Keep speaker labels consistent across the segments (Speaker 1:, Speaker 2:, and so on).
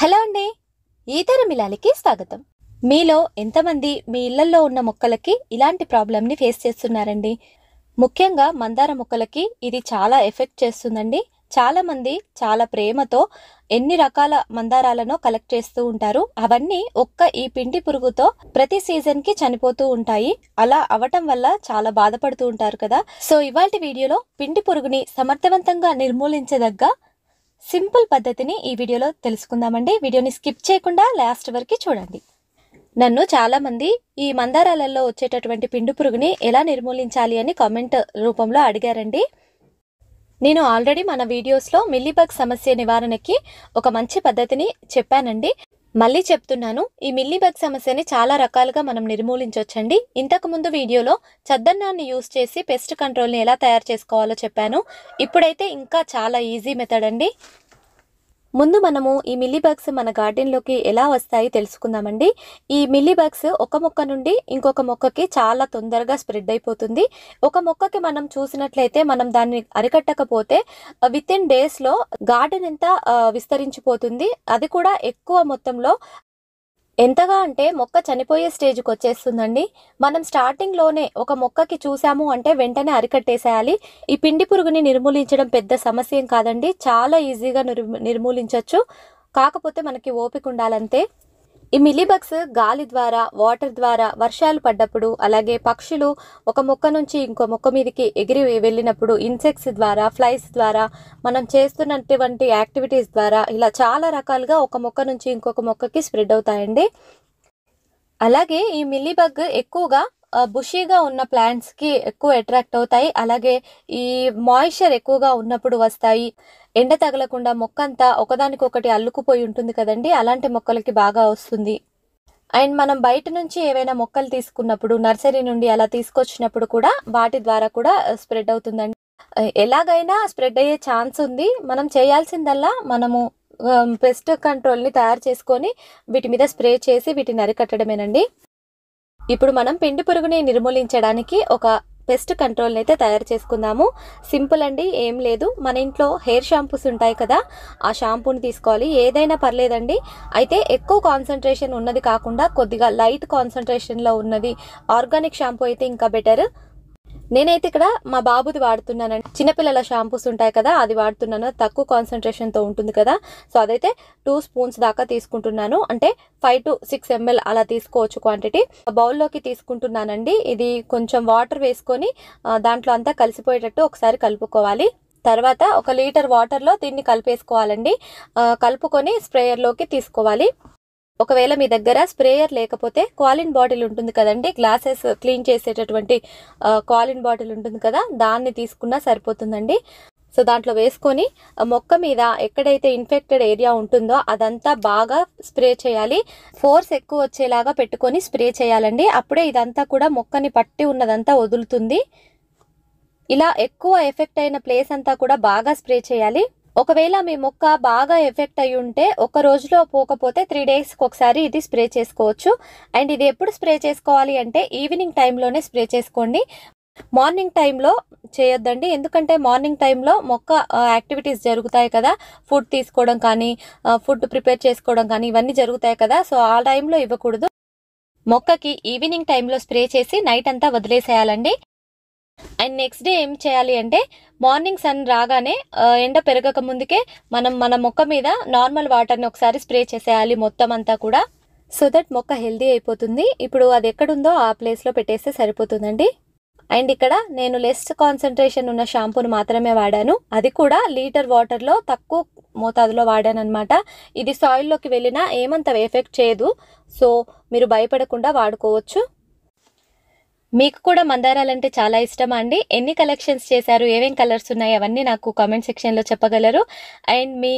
Speaker 1: hello అండి ఈతర మిలాలికి స్వాగతం మీలో ఎంతమంది మీ ఇళ్లలో ఉన్న మొక్కలకి ఇలాంటి ప్రాబ్లమ్ని ఫేస్ చేస్తున్నారండి ముఖ్యంగా మందార మొక్కలకి ఇది చాలా ఎఫెక్ట్ చేస్తుందండి చాలామంది చాలా ప్రేమతో ఎన్ని రకాల మందారాలను కలెక్ట్ చేస్తూ ఉంటారు అవన్నీ ఒక్క ఈ పిండి పురుగుతో ప్రతి సీజన్కి చనిపోతూ ఉంటాయి అలా అవటం వల్ల చాలా బాధపడుతూ ఉంటారు కదా సో ఇవాటి వీడియోలో పిండి పురుగుని సమర్థవంతంగా నిర్మూలించదగ్గ సింపుల్ పద్ధతిని ఈ వీడియోలో తెలుసుకుందామండి వీడియోని స్కిప్ చేయకుండా లాస్ట్ వరకు చూడండి నన్ను చాలామంది ఈ మందారాలలో వచ్చేటటువంటి పిండు పురుగుని ఎలా నిర్మూలించాలి అని కామెంట్ రూపంలో అడిగారండి నేను ఆల్రెడీ మన వీడియోస్లో మిల్లీబగ్ సమస్య నివారణకి ఒక మంచి పద్ధతిని చెప్పానండి మళ్ళీ చెప్తున్నాను ఈ మిల్లీ బగ్ సమస్యని చాలా రకాలుగా మనం నిర్మూలించవచ్చండి ఇంతకుముందు వీడియోలో చద్దన్నాన్ని యూస్ చేసి పెస్ట్ కంట్రోల్ని ఎలా తయారు చేసుకోవాలో చెప్పాను ఇప్పుడైతే ఇంకా చాలా ఈజీ మెథడ్ అండి ముందు మనము ఈ మిల్లీ బగ్స్ మన గార్డెన్లోకి ఎలా వస్తాయి తెలుసుకుందామండి ఈ మిల్లీ బగ్స్ ఒక మొక్క నుండి ఇంకొక మొక్కకి చాలా తొందరగా స్ప్రెడ్ అయిపోతుంది ఒక మొక్కకి మనం చూసినట్లయితే మనం దాన్ని అరికట్టకపోతే విత్ ఇన్ డేస్లో గార్డెన్ ఎంత విస్తరించిపోతుంది అది కూడా ఎక్కువ మొత్తంలో ఎంతగా అంటే మొక్క చనిపోయే స్టేజ్కి వచ్చేస్తుందండి మనం స్టార్టింగ్లోనే ఒక మొక్కకి చూసాము అంటే వెంటనే అరికట్టేసేయాలి ఈ పిండి పురుగుని నిర్మూలించడం పెద్ద సమస్య కాదండి చాలా ఈజీగా నిర్మూలించవచ్చు కాకపోతే మనకి ఓపిక ఉండాలంతే ఈ మిలీబగ్స్ గాలి ద్వారా వాటర్ ద్వారా వర్షాలు పడ్డప్పుడు అలాగే పక్షులు ఒక మొక్క నుంచి ఇంకో మొక్క మీదకి ఎగిరి వెళ్ళినప్పుడు ఇన్సెక్ట్స్ ద్వారా ఫ్లైస్ ద్వారా మనం చేస్తున్నటువంటి యాక్టివిటీస్ ద్వారా ఇలా చాలా రకాలుగా ఒక మొక్క నుంచి ఇంకొక మొక్కకి స్ప్రెడ్ అవుతాయండి అలాగే ఈ మిల్లీబగ్ ఎక్కువగా బుషీగా ఉన్న ప్లాంట్స్కి ఎక్కువ అట్రాక్ట్ అవుతాయి అలాగే ఈ మాయిశ్చర్ ఎక్కువగా ఉన్నప్పుడు వస్తాయి ఎండ తగలకుండా మొక్క అంతా ఒకదానికొకటి అల్లుకుపోయి ఉంటుంది కదండి అలాంటి మొక్కలకి బాగా వస్తుంది అండ్ మనం బయట నుంచి ఏవైనా మొక్కలు తీసుకున్నప్పుడు నర్సరీ నుండి అలా తీసుకొచ్చినప్పుడు కూడా వాటి ద్వారా కూడా స్ప్రెడ్ అవుతుందండి ఎలాగైనా స్ప్రెడ్ అయ్యే ఛాన్స్ ఉంది మనం చేయాల్సిందల్లా మనము పెస్ట్ కంట్రోల్ని తయారు చేసుకొని వీటి మీద స్ప్రే చేసి వీటిని అరికట్టడమేనండి ఇప్పుడు మనం పిండి పురుగుని నిర్మూలించడానికి ఒక పెస్ట్ కంట్రోల్ని అయితే తయారు చేసుకుందాము సింపుల్ అండి ఏం లేదు మన ఇంట్లో హెయిర్ షాంపూస్ ఉంటాయి కదా ఆ షాంపూని తీసుకోవాలి ఏదైనా పర్లేదండి అయితే ఎక్కువ కాన్సన్ట్రేషన్ ఉన్నది కాకుండా కొద్దిగా లైట్ కాన్సన్ట్రేషన్లో ఉన్నది ఆర్గానిక్ షాంపూ అయితే ఇంకా బెటర్ నేనైతే ఇక్కడ మా బాబుది వాడుతున్నానండి చిన్నపిల్లల షాంపూస్ ఉంటాయి కదా అది వాడుతున్నాను తక్కువ కాన్సన్ట్రేషన్తో ఉంటుంది కదా సో అదైతే టూ స్పూన్స్ దాకా తీసుకుంటున్నాను అంటే ఫైవ్ టు సిక్స్ ఎంఎల్ అలా తీసుకోవచ్చు క్వాంటిటీ బౌల్లోకి తీసుకుంటున్నానండి ఇది కొంచెం వాటర్ వేసుకొని దాంట్లో అంతా కలిసిపోయేటట్టు ఒకసారి కలుపుకోవాలి తర్వాత ఒక లీటర్ వాటర్లో దీన్ని కలిపేసుకోవాలండి కలుపుకొని స్ప్రేయర్లోకి తీసుకోవాలి ఒకవేళ మీ దగ్గర స్ప్రేయర్ లేకపోతే కాలిన్ బాటిల్ ఉంటుంది కదండి గ్లాసెస్ క్లీన్ చేసేటటువంటి కాలిన్ బాటిల్ ఉంటుంది కదా దాన్ని తీసుకున్నా సరిపోతుందండి సో దాంట్లో వేసుకొని మొక్క మీద ఎక్కడైతే ఇన్ఫెక్టెడ్ ఏరియా ఉంటుందో అదంతా బాగా స్ప్రే చేయాలి ఫోర్స్ ఎక్కువ వచ్చేలాగా పెట్టుకొని స్ప్రే చేయాలండి అప్పుడే ఇదంతా కూడా మొక్కని పట్టి ఉన్నదంతా వదులుతుంది ఇలా ఎక్కువ ఎఫెక్ట్ అయిన ప్లేస్ అంతా కూడా బాగా స్ప్రే చేయాలి ఒకవేళ మీ మొక్క బాగా ఎఫెక్ట్ అయి ఉంటే ఒక రోజులో పోకపోతే త్రీ డేస్కి ఒకసారి ఇది స్ప్రే చేసుకోవచ్చు అండ్ ఇది ఎప్పుడు స్ప్రే చేసుకోవాలి అంటే ఈవినింగ్ టైంలోనే స్ప్రే చేసుకోండి మార్నింగ్ టైంలో చేయొద్దండి ఎందుకంటే మార్నింగ్ టైంలో మొక్క యాక్టివిటీస్ జరుగుతాయి కదా ఫుడ్ తీసుకోవడం కానీ ఫుడ్ ప్రిపేర్ చేసుకోవడం కానీ ఇవన్నీ జరుగుతాయి కదా సో ఆ టైంలో ఇవ్వకూడదు మొక్కకి ఈవినింగ్ టైంలో స్ప్రే చేసి నైట్ అంతా వదిలేసేయాలండి అండ్ నెక్స్ట్ డే ఏం చేయాలి అంటే మార్నింగ్ సన్ రాగానే ఎండ పెరగక ముందుకే మనం మన మొక్క మీద నార్మల్ వాటర్ని ఒకసారి స్ప్రే చేసేయాలి మొత్తం అంతా కూడా సో దట్ మొక్క హెల్దీ అయిపోతుంది ఇప్పుడు అది ఎక్కడుందో ఆ ప్లేస్లో పెట్టేస్తే సరిపోతుందండి అండ్ ఇక్కడ నేను లెస్ కాన్సన్ట్రేషన్ ఉన్న షాంపూను మాత్రమే వాడాను అది కూడా లీటర్ వాటర్లో తక్కువ మోతాదులో వాడాను అనమాట ఇది సాయిల్లోకి వెళ్ళినా ఏమంత ఎఫెక్ట్ చేయదు సో మీరు భయపడకుండా వాడుకోవచ్చు మీకు కూడా మందారాలంటే చాలా ఇష్టమా అండి ఎన్ని కలెక్షన్స్ చేశారు ఏమేం కలర్స్ ఉన్నాయి అవన్నీ నాకు కామెంట్ సెక్షన్లో చెప్పగలరు అండ్ మీ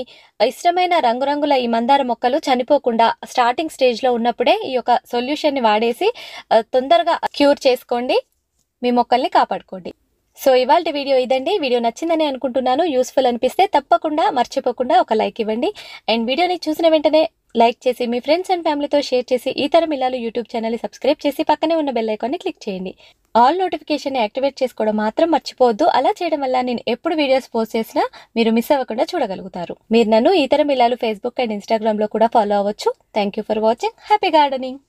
Speaker 1: ఇష్టమైన రంగురంగుల ఈ మందార మొక్కలు చనిపోకుండా స్టార్టింగ్ స్టేజ్లో ఉన్నప్పుడే ఈ యొక్క సొల్యూషన్ని వాడేసి తొందరగా క్యూర్ చేసుకోండి మీ మొక్కల్ని కాపాడుకోండి సో ఇవాళ వీడియో ఇదండి వీడియో నచ్చిందని అనుకుంటున్నాను యూస్ఫుల్ అనిపిస్తే తప్పకుండా మర్చిపోకుండా ఒక లైక్ ఇవ్వండి అండ్ వీడియోని చూసిన వెంటనే లైక్ చేసి మీ ఫ్రెండ్స్ అండ్ ఫ్యామిలీతో షేర్ చేసి ఈ తరం ఇల్లాలు యూట్యూబ్ ఛానల్ని సబ్స్క్రైబ్ చేసి పక్కనే ఉన్న బెల్ ఐకాన్ని క్లిక్ చేయండి ఆల్ నోటిఫికేషన్ యాక్టివేట్ చేసుకోవడం మాత్రం మర్చిపోవద్దు అలా చేయడం వల్ల నేను ఎప్పుడు వీడియోస్ పోస్ట్ చేసినా మీరు మిస్ అవ్వకుండా చూడగలుగుతారు మీరు నన్ను ఈ తరం ఇల్లాలు ఫేస్బుక్ అండ్ ఇన్స్టాగ్రామ్లో కూడా ఫాలో అవ్వచ్చు thank you for watching happy gardening